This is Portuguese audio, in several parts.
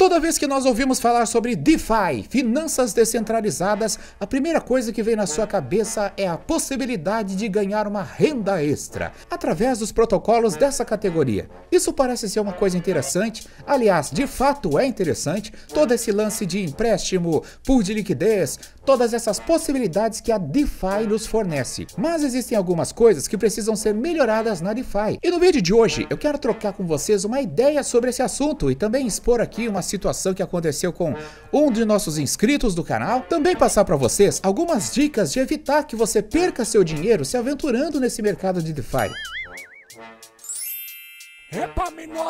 Toda vez que nós ouvimos falar sobre DeFi, finanças descentralizadas, a primeira coisa que vem na sua cabeça é a possibilidade de ganhar uma renda extra através dos protocolos dessa categoria. Isso parece ser uma coisa interessante, aliás, de fato é interessante, todo esse lance de empréstimo, pool de liquidez, todas essas possibilidades que a DeFi nos fornece. Mas existem algumas coisas que precisam ser melhoradas na DeFi. E no vídeo de hoje eu quero trocar com vocês uma ideia sobre esse assunto e também expor aqui uma situação que aconteceu com um de nossos inscritos do canal, também passar para vocês algumas dicas de evitar que você perca seu dinheiro se aventurando nesse mercado de DeFi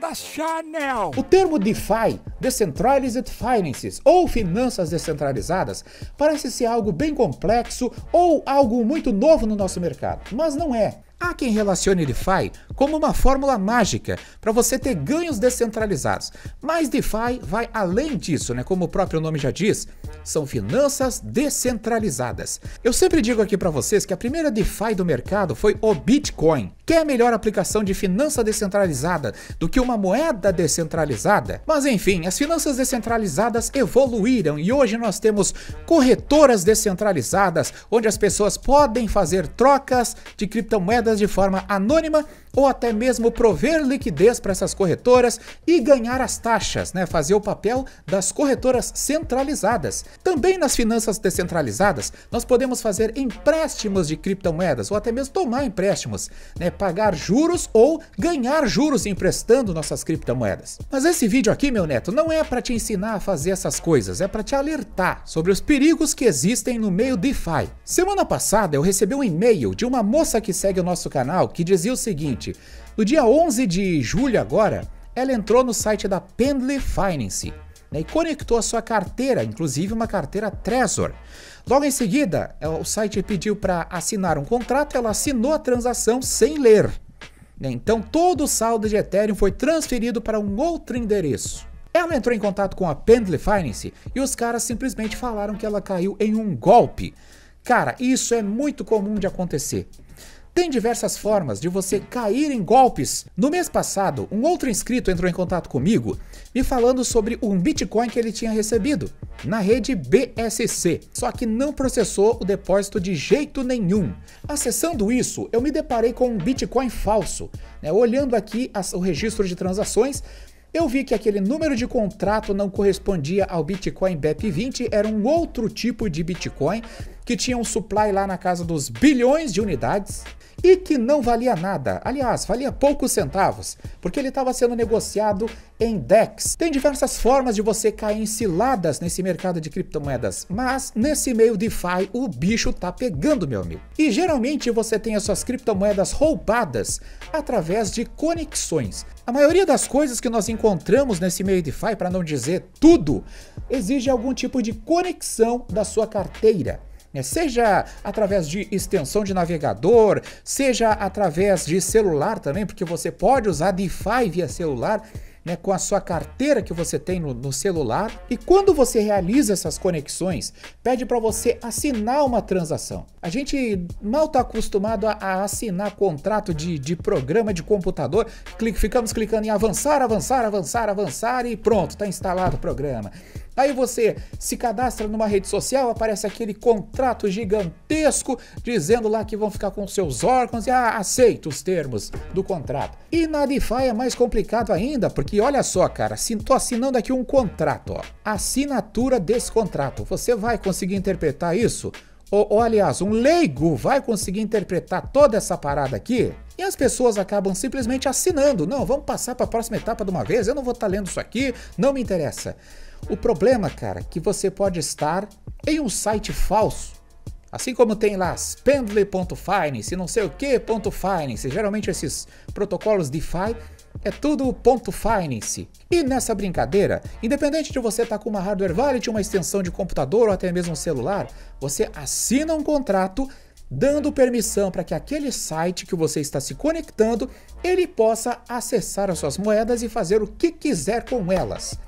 da Chanel. O termo DeFi, Decentralized Finances, ou finanças descentralizadas, parece ser algo bem complexo ou algo muito novo no nosso mercado, mas não é. Há quem relacione DeFi como uma fórmula mágica para você ter ganhos descentralizados. Mas DeFi vai além disso, né? Como o próprio nome já diz, são finanças descentralizadas. Eu sempre digo aqui para vocês que a primeira DeFi do mercado foi o Bitcoin. Quer é a melhor aplicação de finança descentralizada do que uma moeda descentralizada? Mas enfim, as finanças descentralizadas evoluíram e hoje nós temos corretoras descentralizadas onde as pessoas podem fazer trocas de criptomoedas de forma anônima ou até mesmo prover liquidez para essas corretoras e ganhar as taxas, né? fazer o papel das corretoras centralizadas. Também nas finanças descentralizadas, nós podemos fazer empréstimos de criptomoedas ou até mesmo tomar empréstimos, né? pagar juros ou ganhar juros emprestando nossas criptomoedas. Mas esse vídeo aqui, meu neto, não é para te ensinar a fazer essas coisas, é para te alertar sobre os perigos que existem no meio DeFi. Semana passada eu recebi um e-mail de uma moça que segue o nosso canal que dizia o seguinte: no dia 11 de julho agora, ela entrou no site da Pendley Finance né, e conectou a sua carteira, inclusive uma carteira Trezor. Logo em seguida, é, o site pediu para assinar um contrato, ela assinou a transação sem ler. Né. Então, todo o saldo de Ethereum foi transferido para um outro endereço. Ela entrou em contato com a Pendley Finance e os caras simplesmente falaram que ela caiu em um golpe. Cara, isso é muito comum de acontecer. Tem diversas formas de você cair em golpes. No mês passado, um outro inscrito entrou em contato comigo me falando sobre um Bitcoin que ele tinha recebido na rede BSC, só que não processou o depósito de jeito nenhum. Acessando isso, eu me deparei com um Bitcoin falso. Né? Olhando aqui as, o registro de transações, eu vi que aquele número de contrato não correspondia ao Bitcoin BEP20, era um outro tipo de Bitcoin que tinha um supply lá na casa dos bilhões de unidades e que não valia nada. Aliás, valia poucos centavos, porque ele estava sendo negociado em DEX. Tem diversas formas de você cair em ciladas nesse mercado de criptomoedas, mas nesse meio DeFi o bicho tá pegando, meu amigo. E geralmente você tem as suas criptomoedas roubadas através de conexões. A maioria das coisas que nós encontramos nesse meio DeFi, para não dizer tudo, exige algum tipo de conexão da sua carteira né? seja através de extensão de navegador, seja através de celular também, porque você pode usar DeFi via celular. Né, com a sua carteira que você tem no, no, celular. E quando você realiza essas conexões, pede para você assinar uma transação. A gente mal está acostumado a, a, assinar contrato de, de programa de computador. Clic, ficamos clicando em avançar, avançar, avançar, avançar e pronto, está instalado o programa. Aí você se cadastra numa rede social, aparece aquele contrato gigantesco dizendo lá que vão ficar com seus órgãos e ah, aceita os termos do contrato. E na DeFi é mais complicado ainda, porque olha só, cara, tô assinando aqui um contrato, ó. Assinatura desse contrato. Você vai conseguir interpretar isso? Ou, ou aliás, um leigo vai conseguir interpretar toda essa parada aqui? E as pessoas acabam simplesmente assinando. Não, vamos passar para a próxima etapa de uma vez, eu não vou estar tá lendo isso aqui, não me interessa. O problema, cara, é que você pode estar em um site falso. Assim como tem lá spendly.finance, não sei o que, .finance, geralmente esses protocolos DeFi é tudo ponto .finance. E nessa brincadeira, independente de você estar tá com uma hardware wallet, uma extensão de computador ou até mesmo um celular, você assina um contrato dando permissão para que aquele site que você está se conectando, ele possa acessar as suas moedas e fazer o que quiser com elas.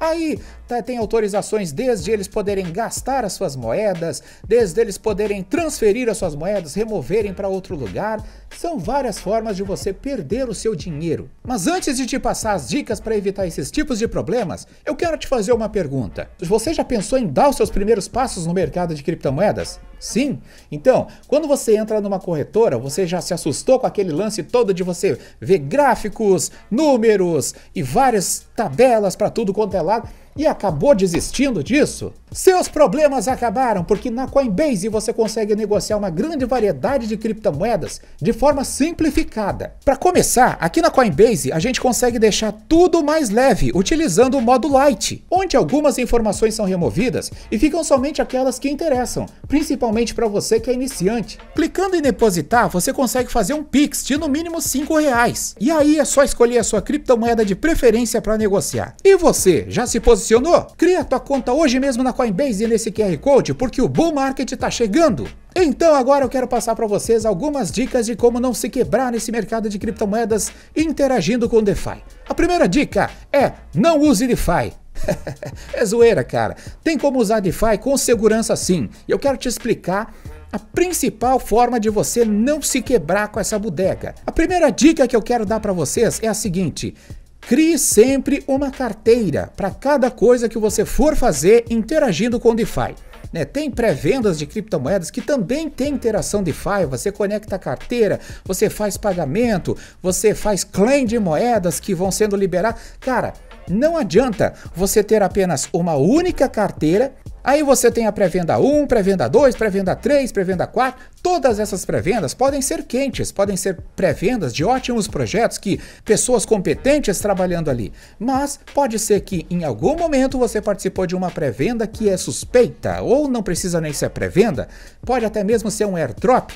Aí tá, tem autorizações desde eles poderem gastar as suas moedas, desde eles poderem transferir as suas moedas, removerem para outro lugar. São várias formas de você perder o seu dinheiro. Mas antes de te passar as dicas para evitar esses tipos de problemas, eu quero te fazer uma pergunta. Você já pensou em dar os seus primeiros passos no mercado de criptomoedas? Sim. Então, quando você entra numa corretora, você já se assustou com aquele lance todo de você ver gráficos, números e várias tabelas para tudo quanto é lado e acabou desistindo disso? Seus problemas acabaram porque na Coinbase você consegue negociar uma grande variedade de criptomoedas de forma simplificada. Para começar, aqui na Coinbase a gente consegue deixar tudo mais leve utilizando o modo Light, onde algumas informações são removidas e ficam somente aquelas que interessam, principalmente para você que é iniciante. Clicando em depositar, você consegue fazer um Pix de no mínimo 5 reais. E aí é só escolher a sua criptomoeda de preferência para negociar. E você, já se posicionou posicionou? Cria tua conta hoje mesmo na Coinbase e nesse QR Code, porque o Bull Market tá chegando. Então agora eu quero passar para vocês algumas dicas de como não se quebrar nesse mercado de criptomoedas interagindo com DeFi. A primeira dica é não use DeFi. é zoeira, cara. Tem como usar DeFi com segurança sim. Eu quero te explicar a principal forma de você não se quebrar com essa bodega. A primeira dica que eu quero dar para vocês é a seguinte: Crie sempre uma carteira para cada coisa que você for fazer interagindo com o DeFi. Né? Tem pré-vendas de criptomoedas que também tem interação DeFi, você conecta a carteira, você faz pagamento, você faz claim de moedas que vão sendo liberadas. Cara, não adianta você ter apenas uma única carteira Aí você tem a pré-venda 1, pré-venda 2, pré-venda 3, pré-venda 4. Todas essas pré-vendas podem ser quentes, podem ser pré-vendas de ótimos projetos que pessoas competentes trabalhando ali. Mas pode ser que em algum momento você participou de uma pré-venda que é suspeita ou não precisa nem ser pré-venda, pode até mesmo ser um airdrop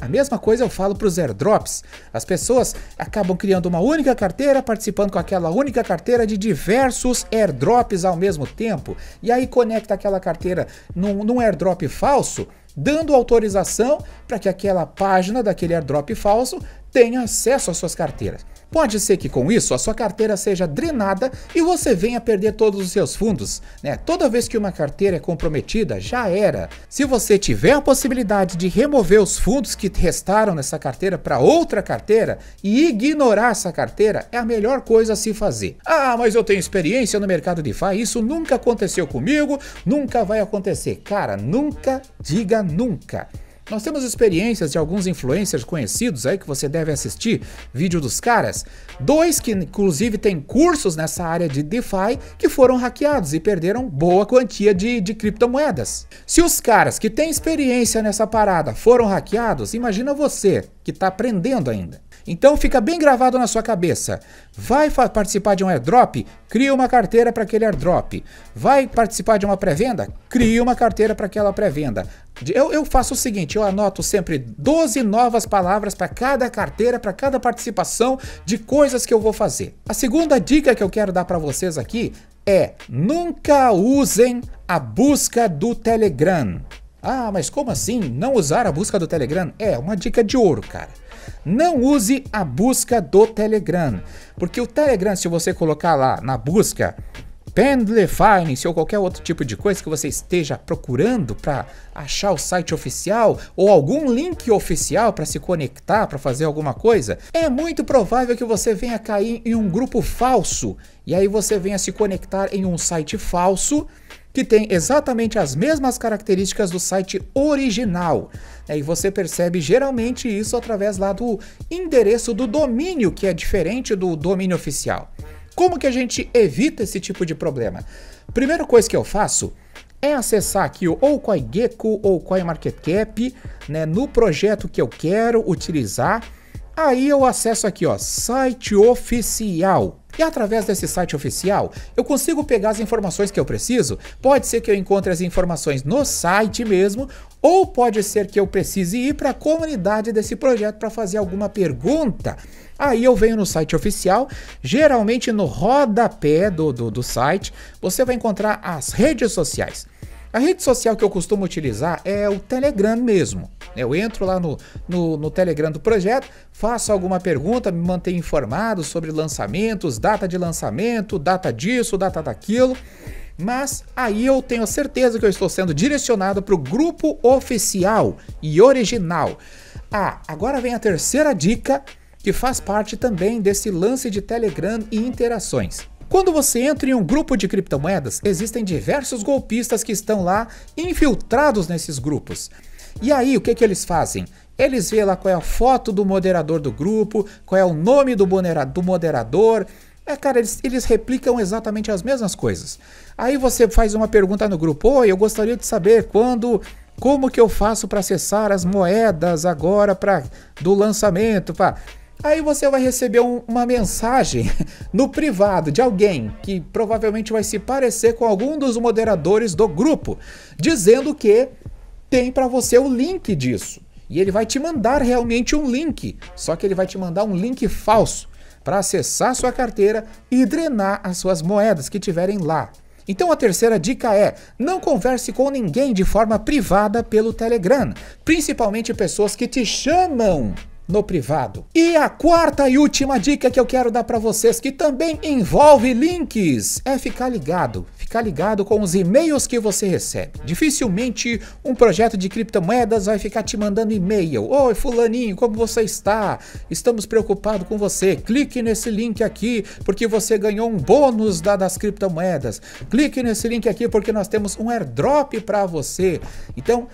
a mesma coisa eu falo para os airdrops. As pessoas acabam criando uma única carteira, participando com aquela única carteira de diversos airdrops ao mesmo tempo. E aí conecta aquela carteira num, num airdrop falso, dando autorização para que aquela página daquele airdrop falso tenha acesso às suas carteiras. Pode ser que com isso a sua carteira seja drenada e você venha perder todos os seus fundos, né? Toda vez que uma carteira é comprometida, já era. Se você tiver a possibilidade de remover os fundos que restaram nessa carteira para outra carteira e ignorar essa carteira, é a melhor coisa a se fazer. Ah, mas eu tenho experiência no mercado de DeFi, isso nunca aconteceu comigo, nunca vai acontecer. Cara, nunca diga nunca. Nós temos experiências de alguns influencers conhecidos aí que você deve assistir, vídeo dos caras. Dois que inclusive têm cursos nessa área de DeFi que foram hackeados e perderam boa quantia de, de criptomoedas. Se os caras que têm experiência nessa parada foram hackeados, imagina você que está aprendendo ainda. Então fica bem gravado na sua cabeça. Vai participar de um airdrop? Cria uma carteira para aquele airdrop. Vai participar de uma pré-venda? Cria uma carteira para aquela pré-venda. Eu, eu, faço o seguinte, eu anoto sempre 12 novas palavras para cada carteira, para cada participação de coisas que eu vou fazer. A segunda dica que eu quero dar para vocês aqui é nunca usem a busca do Telegram. Ah, mas como assim? Não usar a busca do Telegram? É, uma dica de ouro, cara. Não use a busca do Telegram. Porque o Telegram, se você colocar lá na busca Pendle Finance ou qualquer outro tipo de coisa que você esteja procurando para achar o site oficial ou algum link oficial para se conectar, para fazer alguma coisa, é muito provável que você venha cair em um grupo falso e aí você venha se conectar em um site falso que tem exatamente as mesmas características do site original. É, e você percebe geralmente isso através lá do endereço do domínio, que é diferente do domínio oficial. Como que a gente evita esse tipo de problema? Primeira coisa que eu faço é acessar aqui o ou CoinGecko ou CoinMarketCap, né, no projeto que eu quero utilizar. Aí eu acesso aqui, ó, site oficial. E através desse site oficial, eu consigo pegar as informações que eu preciso? Pode ser que eu encontre as informações no site mesmo, ou pode ser que eu precise ir para a comunidade desse projeto para fazer alguma pergunta. Aí eu venho no site oficial, geralmente no rodapé do, do, do site, você vai encontrar as redes sociais. A rede social que eu costumo utilizar é o Telegram mesmo. Eu entro lá no, no, no Telegram do projeto, faço alguma pergunta, me mantenho informado sobre lançamentos, data de lançamento, data disso, data daquilo mas aí eu tenho certeza que eu estou sendo direcionado para o grupo oficial e original. Ah, agora vem a terceira dica que faz parte também desse lance de Telegram e interações. Quando você entra em um grupo de criptomoedas, existem diversos golpistas que estão lá infiltrados nesses grupos. E aí, o que, que eles fazem? Eles veem lá qual é a foto do moderador do grupo, qual é o nome do, moderador. É, cara, eles, eles replicam exatamente as mesmas coisas. Aí você faz uma pergunta no grupo: Oi, eu gostaria de saber quando como que eu faço para acessar as moedas agora para do lançamento? Pá. Aí você vai receber um, uma mensagem no privado de alguém que provavelmente vai se parecer com algum dos moderadores do grupo, dizendo que tem para você o link disso. E ele vai te mandar realmente um link, só que ele vai te mandar um link falso para acessar sua carteira e drenar as suas moedas que tiverem lá. Então a terceira dica é: não converse com ninguém de forma privada pelo Telegram, principalmente pessoas que te chamam no privado. E a quarta e última dica que eu quero dar para vocês, que também envolve links, é ficar ligado. Ficar ligado com os e-mails que você recebe. Dificilmente um projeto de criptomoedas vai ficar te mandando e-mail. Oi, fulaninho, como você está? Estamos preocupados com você. Clique nesse link aqui porque você ganhou um bônus da, das criptomoedas. Clique nesse link aqui porque nós temos um airdrop para você. Então,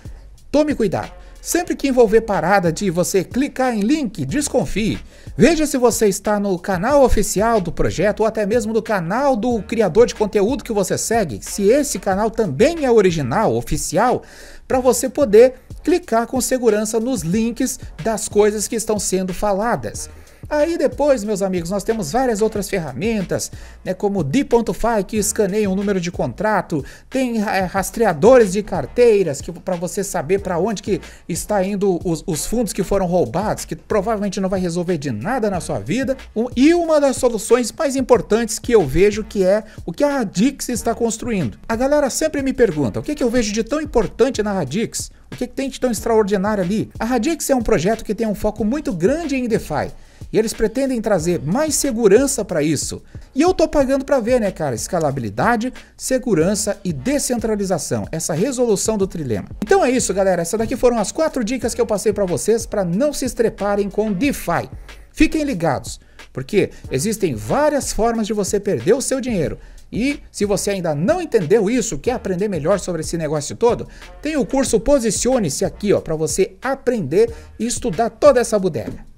tome cuidado. Sempre que envolver parada de você clicar em link, desconfie. Veja se você está no canal oficial do projeto ou até mesmo no canal do criador de conteúdo que você segue, se esse canal também é original, oficial, para você poder clicar com segurança nos links das coisas que estão sendo faladas. Aí depois, meus amigos, nós temos várias outras ferramentas, né, como D.Fi que escaneia o um número de contrato, tem é, rastreadores de carteiras que para você saber para onde que está indo os, os, fundos que foram roubados, que provavelmente não vai resolver de nada na sua vida. Um, e uma das soluções mais importantes que eu vejo que é o que a Radix está construindo. A galera sempre me pergunta, o que, que eu vejo de tão importante na Radix? O que, que tem de tão extraordinário ali? A Radix é um projeto que tem um foco muito grande em DeFi e eles pretendem trazer mais segurança para isso. E eu tô pagando para ver, né, cara? Escalabilidade, segurança e descentralização, essa resolução do trilema. Então é isso, galera. Essas daqui foram as quatro dicas que eu passei para vocês para não se estreparem com DeFi. Fiquem ligados, porque existem várias formas de você perder o seu dinheiro. E se você ainda não entendeu isso, quer aprender melhor sobre esse negócio todo, tem o curso Posicione-se aqui, ó, para você aprender e estudar toda essa bodega.